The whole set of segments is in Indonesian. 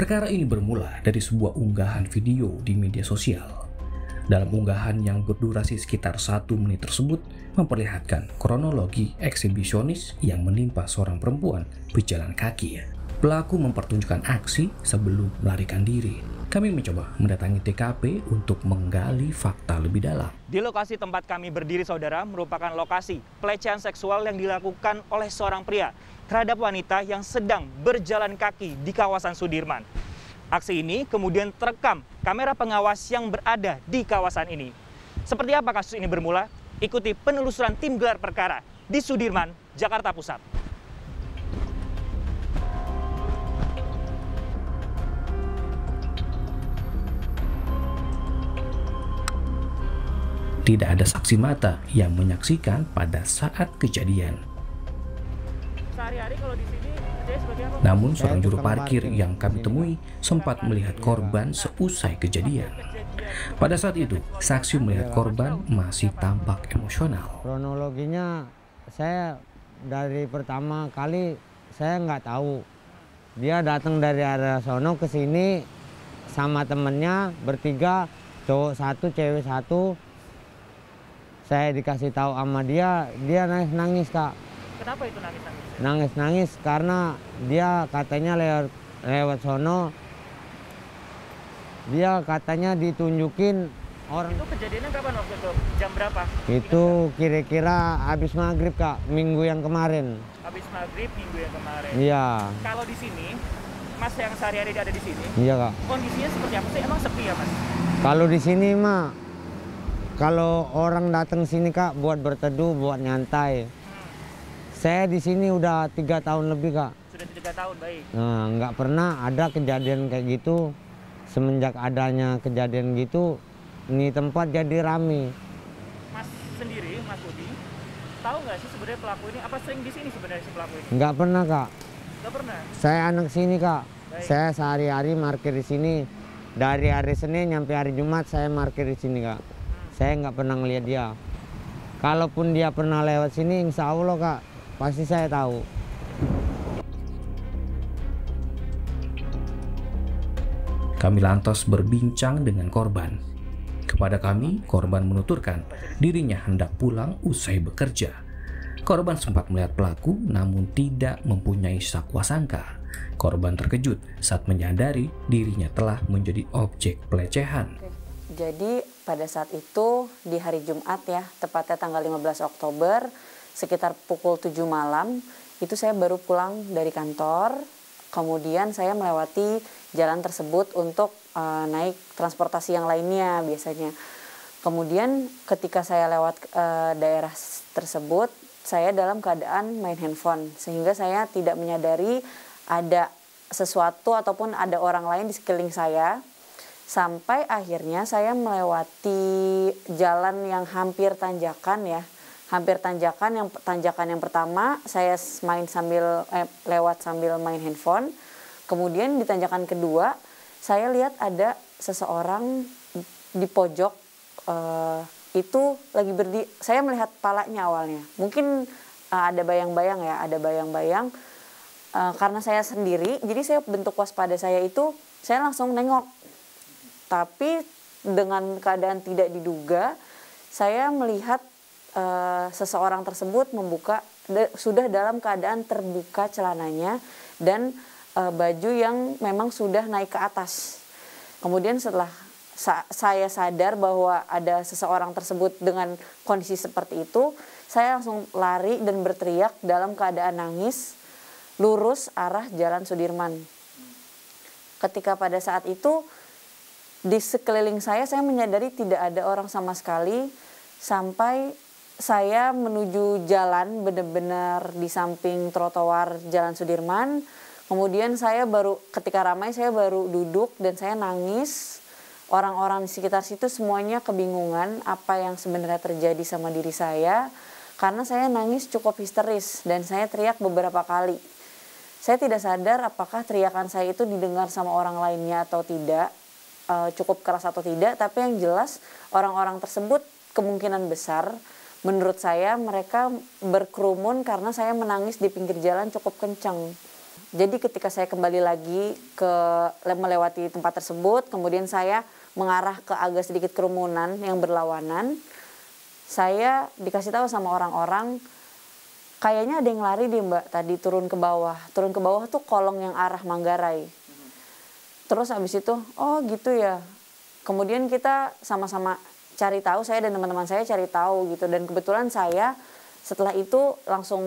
Perkara ini bermula dari sebuah unggahan video di media sosial. Dalam unggahan yang berdurasi sekitar satu menit tersebut memperlihatkan kronologi eksibisionis yang menimpa seorang perempuan berjalan kaki. Pelaku mempertunjukkan aksi sebelum melarikan diri kami mencoba mendatangi TKP untuk menggali fakta lebih dalam. Di lokasi tempat kami berdiri, saudara, merupakan lokasi pelecehan seksual yang dilakukan oleh seorang pria terhadap wanita yang sedang berjalan kaki di kawasan Sudirman. Aksi ini kemudian terekam kamera pengawas yang berada di kawasan ini. Seperti apa kasus ini bermula? Ikuti penelusuran tim gelar perkara di Sudirman, Jakarta Pusat. tidak ada saksi mata yang menyaksikan pada saat kejadian. kalau di sini namun seorang juru parkir yang kami temui sempat melihat korban seusai kejadian. Pada saat itu, saksi melihat korban masih tampak emosional. Kronologinya saya dari pertama kali saya nggak tahu. Dia datang dari arah sono ke sini sama temennya bertiga, cowok satu, cewek satu, saya dikasih tahu sama dia, dia nangis-nangis kak. Kenapa itu nangis-nangis? Nangis-nangis karena dia katanya lewat, lewat sono, dia katanya ditunjukin orang. Itu kejadiannya kapan waktu itu? Jam berapa? Itu kira-kira habis maghrib kak, minggu yang kemarin. Habis maghrib minggu yang kemarin. Iya. Kalau di sini, mas yang sehari-hari ada di sini. Iya kak. Kondisinya seperti apa sih? Emang sepi ya mas? Kalau di sini mah kalau orang datang sini kak buat berteduh, buat nyantai. Saya di sini udah tiga tahun lebih kak. Sudah tiga tahun baik. Nah, nggak pernah ada kejadian kayak gitu. Semenjak adanya kejadian gitu, ini tempat jadi rame. Mas sendiri, Mas Udi, tahu nggak sih sebenarnya pelaku ini? Apa sering di sini sebenarnya si pelaku ini? Nggak pernah kak. Nggak pernah. Saya anak sini kak. Baik. Saya sehari-hari market di sini. Dari hari Senin sampai hari Jumat saya market di sini kak saya nggak pernah ngelihat dia. Kalaupun dia pernah lewat sini, insya Allah kak, pasti saya tahu. Kami lantas berbincang dengan korban. Kepada kami, korban menuturkan dirinya hendak pulang usai bekerja. Korban sempat melihat pelaku namun tidak mempunyai sakwa sangka. Korban terkejut saat menyadari dirinya telah menjadi objek pelecehan. Jadi pada saat itu di hari Jumat ya, tepatnya tanggal 15 Oktober, sekitar pukul 7 malam, itu saya baru pulang dari kantor. Kemudian saya melewati jalan tersebut untuk e, naik transportasi yang lainnya biasanya. Kemudian ketika saya lewat e, daerah tersebut, saya dalam keadaan main handphone sehingga saya tidak menyadari ada sesuatu ataupun ada orang lain di sekeliling saya sampai akhirnya saya melewati jalan yang hampir tanjakan ya hampir tanjakan yang tanjakan yang pertama saya main sambil eh, lewat sambil main handphone kemudian di tanjakan kedua saya lihat ada seseorang di pojok eh, itu lagi berdi saya melihat palanya awalnya mungkin eh, ada bayang-bayang ya ada bayang-bayang eh, karena saya sendiri jadi saya bentuk waspada saya itu saya langsung nengok tapi dengan keadaan tidak diduga, saya melihat e, seseorang tersebut membuka de, sudah dalam keadaan terbuka celananya dan e, baju yang memang sudah naik ke atas. Kemudian setelah sa saya sadar bahwa ada seseorang tersebut dengan kondisi seperti itu, saya langsung lari dan berteriak dalam keadaan nangis lurus arah Jalan Sudirman. Ketika pada saat itu di sekeliling saya saya menyadari tidak ada orang sama sekali sampai saya menuju jalan benar-benar di samping trotoar Jalan Sudirman. Kemudian saya baru ketika ramai saya baru duduk dan saya nangis. Orang-orang di sekitar situ semuanya kebingungan apa yang sebenarnya terjadi sama diri saya karena saya nangis cukup histeris dan saya teriak beberapa kali. Saya tidak sadar apakah teriakan saya itu didengar sama orang lainnya atau tidak uh, cukup keras atau tidak tapi yang jelas orang-orang tersebut kemungkinan besar menurut saya mereka berkerumun karena saya menangis di pinggir jalan cukup kencang jadi ketika saya kembali lagi ke melewati tempat tersebut kemudian saya mengarah ke agak sedikit kerumunan yang berlawanan saya dikasih tahu sama orang-orang kayaknya ada yang lari di mbak tadi turun ke bawah turun ke bawah tuh kolong yang arah Manggarai terus abis itu oh gitu ya kemudian kita sama-sama cari tahu saya dan teman-teman saya cari tahu gitu dan kebetulan saya setelah itu langsung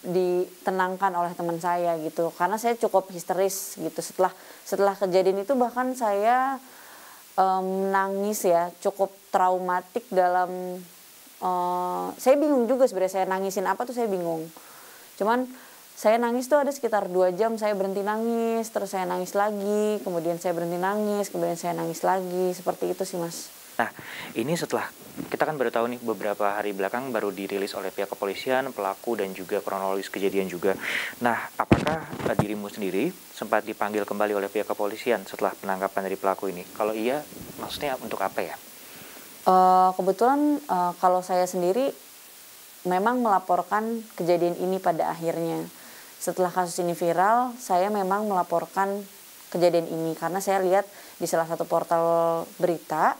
ditenangkan oleh teman saya gitu karena saya cukup histeris gitu setelah setelah kejadian itu bahkan saya menangis um, ya cukup traumatik dalam uh, saya bingung juga sebenarnya saya nangisin apa tuh saya bingung cuman saya nangis tuh ada sekitar dua jam saya berhenti nangis terus saya nangis lagi kemudian saya berhenti nangis kemudian saya nangis lagi seperti itu sih mas nah ini setelah kita kan baru tahu nih beberapa hari belakang baru dirilis oleh pihak kepolisian pelaku dan juga kronologis kejadian juga nah apakah eh, dirimu sendiri sempat dipanggil kembali oleh pihak kepolisian setelah penangkapan dari pelaku ini kalau iya maksudnya untuk apa ya uh, kebetulan uh, kalau saya sendiri memang melaporkan kejadian ini pada akhirnya setelah kasus ini viral, saya memang melaporkan kejadian ini karena saya lihat di salah satu portal berita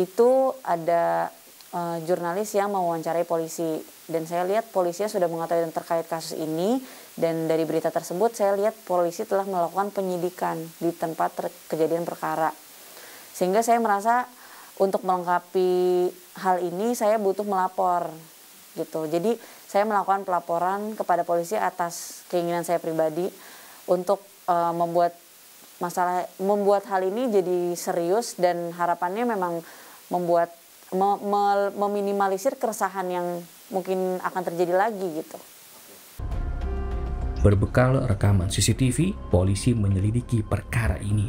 itu ada uh, jurnalis yang mewawancarai polisi dan saya lihat polisinya sudah mengetahui terkait kasus ini dan dari berita tersebut saya lihat polisi telah melakukan penyidikan di tempat ter- kejadian perkara sehingga saya merasa untuk melengkapi hal ini saya butuh melapor gitu jadi saya melakukan pelaporan kepada polisi atas keinginan saya pribadi untuk uh, membuat masalah membuat hal ini jadi serius dan harapannya memang membuat me, me, meminimalisir keresahan yang mungkin akan terjadi lagi gitu. Berbekal rekaman CCTV, polisi menyelidiki perkara ini.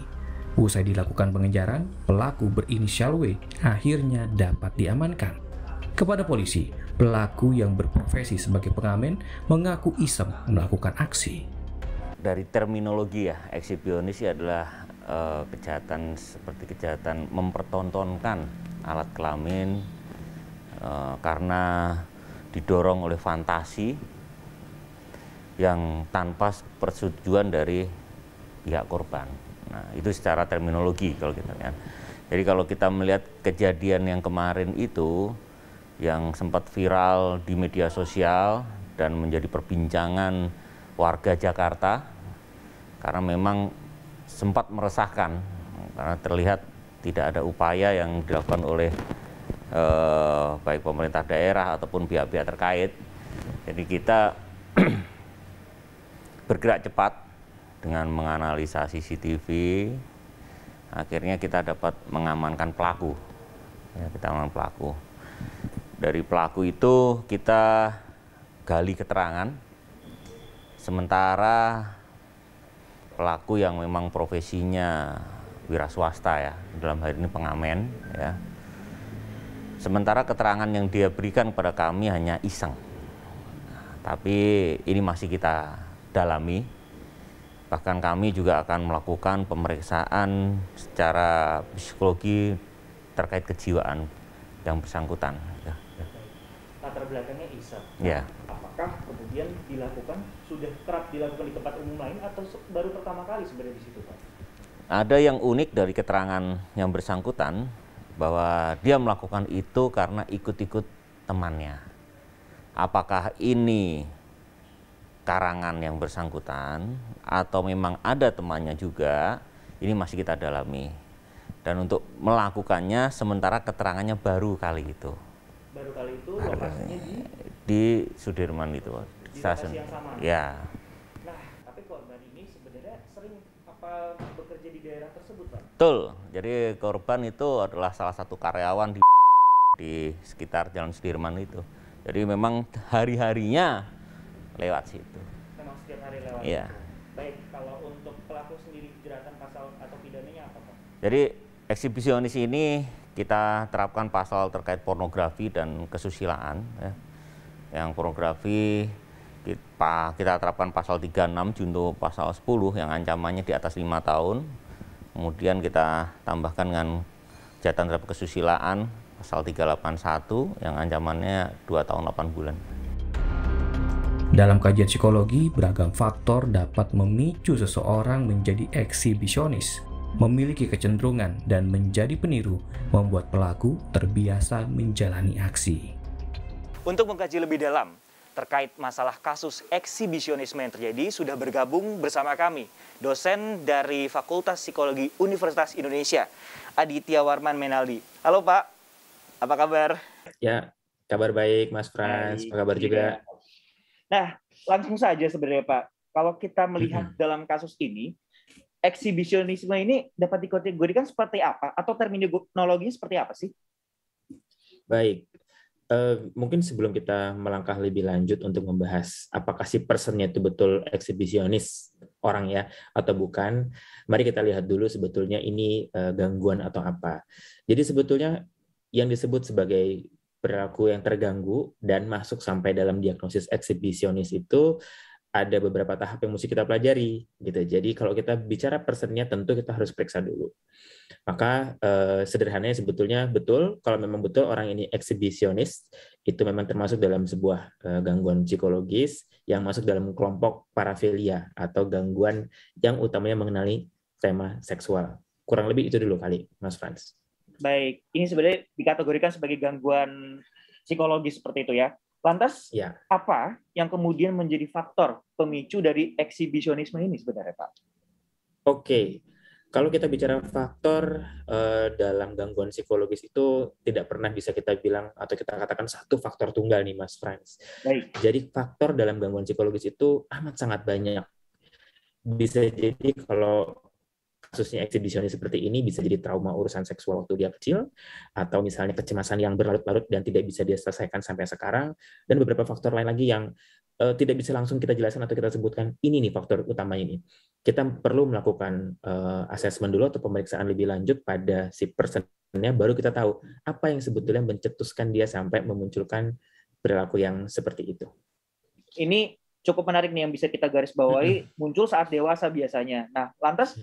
Usai dilakukan pengejaran, pelaku berinisial W akhirnya dapat diamankan. Kepada polisi, Pelaku yang berprofesi sebagai pengamen mengaku iseng melakukan aksi. Dari terminologi ya, eksibionis ya adalah uh, kejahatan seperti kejahatan mempertontonkan alat kelamin uh, karena didorong oleh fantasi yang tanpa persetujuan dari pihak korban. Nah, itu secara terminologi kalau kita lihat. Jadi kalau kita melihat kejadian yang kemarin itu yang sempat viral di media sosial dan menjadi perbincangan warga Jakarta karena memang sempat meresahkan karena terlihat tidak ada upaya yang dilakukan oleh eh, baik pemerintah daerah ataupun pihak-pihak terkait. Jadi kita bergerak cepat dengan menganalisa CCTV akhirnya kita dapat mengamankan pelaku. Ya, kita mengamankan pelaku dari pelaku itu kita gali keterangan sementara pelaku yang memang profesinya wira swasta ya dalam hal ini pengamen ya sementara keterangan yang dia berikan kepada kami hanya iseng tapi ini masih kita dalami bahkan kami juga akan melakukan pemeriksaan secara psikologi terkait kejiwaan yang bersangkutan latar belakangnya Islam. Yeah. Apakah kemudian dilakukan sudah kerap dilakukan di tempat umum lain atau baru pertama kali sebenarnya di situ Pak? Ada yang unik dari keterangan yang bersangkutan bahwa dia melakukan itu karena ikut-ikut temannya. Apakah ini karangan yang bersangkutan atau memang ada temannya juga? Ini masih kita dalami. Dan untuk melakukannya sementara keterangannya baru kali itu baru kali itu nah, lokasinya di di Sudirman itu di stasiun yang sama. ya nah tapi korban ini sebenarnya sering apa bekerja di daerah tersebut pak betul jadi korban itu adalah salah satu karyawan di di sekitar Jalan Sudirman itu jadi memang hari harinya lewat situ memang setiap hari lewat ya. baik kalau untuk pelaku sendiri jeratan pasal atau pidananya apa pak jadi eksibisionis ini kita terapkan pasal terkait pornografi dan kesusilaan. Ya. Yang pornografi kita, kita terapkan pasal 36 junto pasal 10 yang ancamannya di atas lima tahun. Kemudian kita tambahkan dengan jatan terhadap kesusilaan pasal 381 yang ancamannya 2 tahun 8 bulan. Dalam kajian psikologi, beragam faktor dapat memicu seseorang menjadi eksibisionis memiliki kecenderungan dan menjadi peniru membuat pelaku terbiasa menjalani aksi. Untuk mengkaji lebih dalam terkait masalah kasus eksibisionisme yang terjadi sudah bergabung bersama kami dosen dari Fakultas Psikologi Universitas Indonesia Aditya Warman Menaldi. Halo Pak, apa kabar? Ya, kabar baik Mas Frans, apa kabar juga? Nah, langsung saja sebenarnya Pak, kalau kita melihat dalam kasus ini eksibisionisme ini dapat dikategorikan seperti apa atau terminologinya seperti apa sih? Baik, Uh, mungkin sebelum kita melangkah lebih lanjut untuk membahas apakah si personnya itu betul eksibisionis orang ya atau bukan, mari kita lihat dulu sebetulnya ini uh, gangguan atau apa. Jadi sebetulnya yang disebut sebagai perilaku yang terganggu dan masuk sampai dalam diagnosis eksibisionis itu ada beberapa tahap yang mesti kita pelajari gitu. Jadi kalau kita bicara persennya tentu kita harus periksa dulu. Maka eh, sederhananya sebetulnya betul kalau memang betul orang ini eksibisionis itu memang termasuk dalam sebuah eh, gangguan psikologis yang masuk dalam kelompok parafilia atau gangguan yang utamanya mengenali tema seksual. Kurang lebih itu dulu kali Mas Franz. Baik, ini sebenarnya dikategorikan sebagai gangguan psikologi seperti itu ya. Lantas ya. apa yang kemudian menjadi faktor pemicu dari eksibisionisme ini sebenarnya Pak? Oke, kalau kita bicara faktor eh, dalam gangguan psikologis itu tidak pernah bisa kita bilang atau kita katakan satu faktor tunggal nih Mas Franz. Baik. Jadi faktor dalam gangguan psikologis itu amat sangat banyak. Bisa jadi kalau kasusnya eksibisionis seperti ini bisa jadi trauma urusan seksual waktu dia kecil, atau misalnya kecemasan yang berlarut-larut dan tidak bisa dia selesaikan sampai sekarang, dan beberapa faktor lain lagi yang uh, tidak bisa langsung kita jelaskan atau kita sebutkan ini nih faktor utama ini. Kita perlu melakukan uh, eh, asesmen dulu atau pemeriksaan lebih lanjut pada si personnya, baru kita tahu apa yang sebetulnya mencetuskan dia sampai memunculkan perilaku yang seperti itu. Ini cukup menarik nih yang bisa kita garis bawahi muncul saat dewasa biasanya. Nah, lantas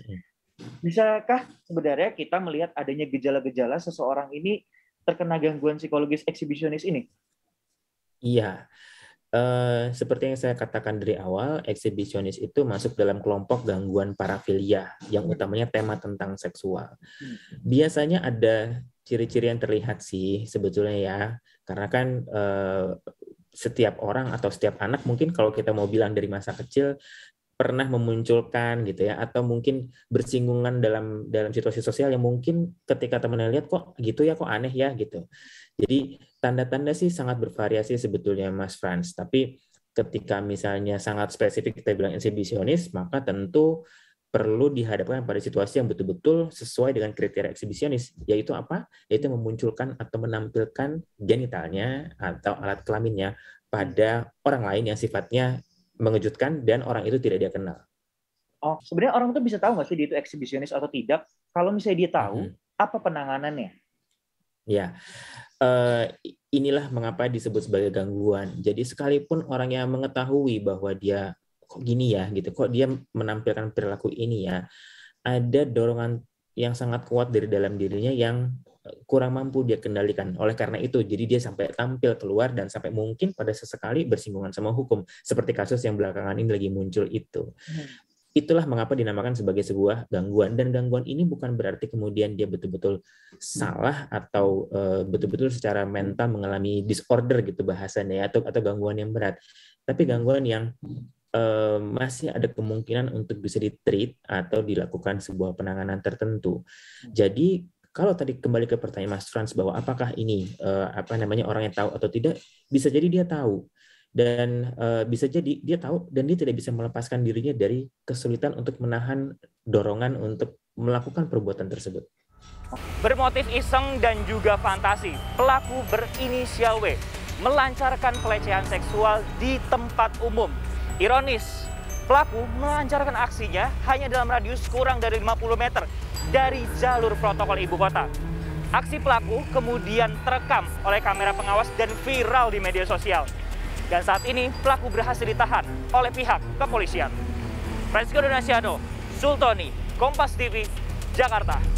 Bisakah sebenarnya kita melihat adanya gejala-gejala seseorang ini terkena gangguan psikologis eksibisionis ini? Iya. Uh, seperti yang saya katakan dari awal, eksibisionis itu masuk dalam kelompok gangguan parafilia yang utamanya tema tentang seksual. Hmm. Biasanya ada ciri-ciri yang terlihat sih sebetulnya ya, karena kan uh, setiap orang atau setiap anak mungkin kalau kita mau bilang dari masa kecil pernah memunculkan gitu ya atau mungkin bersinggungan dalam dalam situasi sosial yang mungkin ketika teman-teman lihat kok gitu ya kok aneh ya gitu. Jadi tanda-tanda sih sangat bervariasi sebetulnya Mas Franz, tapi ketika misalnya sangat spesifik kita bilang eksibisionis, maka tentu perlu dihadapkan pada situasi yang betul-betul sesuai dengan kriteria eksibisionis, yaitu apa? Yaitu memunculkan atau menampilkan genitalnya atau alat kelaminnya pada orang lain yang sifatnya mengejutkan dan orang itu tidak dia kenal. Oh, sebenarnya orang itu bisa tahu nggak sih dia itu eksibisionis atau tidak? Kalau misalnya dia tahu, hmm. apa penanganannya? Ya, uh, inilah mengapa disebut sebagai gangguan. Jadi sekalipun orang yang mengetahui bahwa dia kok gini ya, gitu, kok dia menampilkan perilaku ini ya, ada dorongan yang sangat kuat dari dalam dirinya yang kurang mampu dia kendalikan. Oleh karena itu, jadi dia sampai tampil keluar dan sampai mungkin pada sesekali bersinggungan sama hukum, seperti kasus yang belakangan ini lagi muncul itu. Hmm. Itulah mengapa dinamakan sebagai sebuah gangguan dan gangguan ini bukan berarti kemudian dia betul-betul salah atau eh, betul-betul uh, secara mental mengalami disorder gitu bahasanya ya, atau atau gangguan yang berat. Tapi gangguan yang eh, masih ada kemungkinan untuk bisa ditreat atau dilakukan sebuah penanganan tertentu. Jadi kalau tadi kembali ke pertanyaan Mas Frans bahwa apakah ini uh, apa namanya orang yang tahu atau tidak, bisa jadi dia tahu dan uh, bisa jadi dia tahu dan dia tidak bisa melepaskan dirinya dari kesulitan untuk menahan dorongan untuk melakukan perbuatan tersebut. Bermotif iseng dan juga fantasi, pelaku berinisial W melancarkan pelecehan seksual di tempat umum. Ironis, pelaku melancarkan aksinya hanya dalam radius kurang dari 50 meter dari jalur protokol ibu kota. Aksi pelaku kemudian terekam oleh kamera pengawas dan viral di media sosial. Dan saat ini pelaku berhasil ditahan oleh pihak kepolisian. Francisco Donasiano, Sultoni, Kompas TV, Jakarta.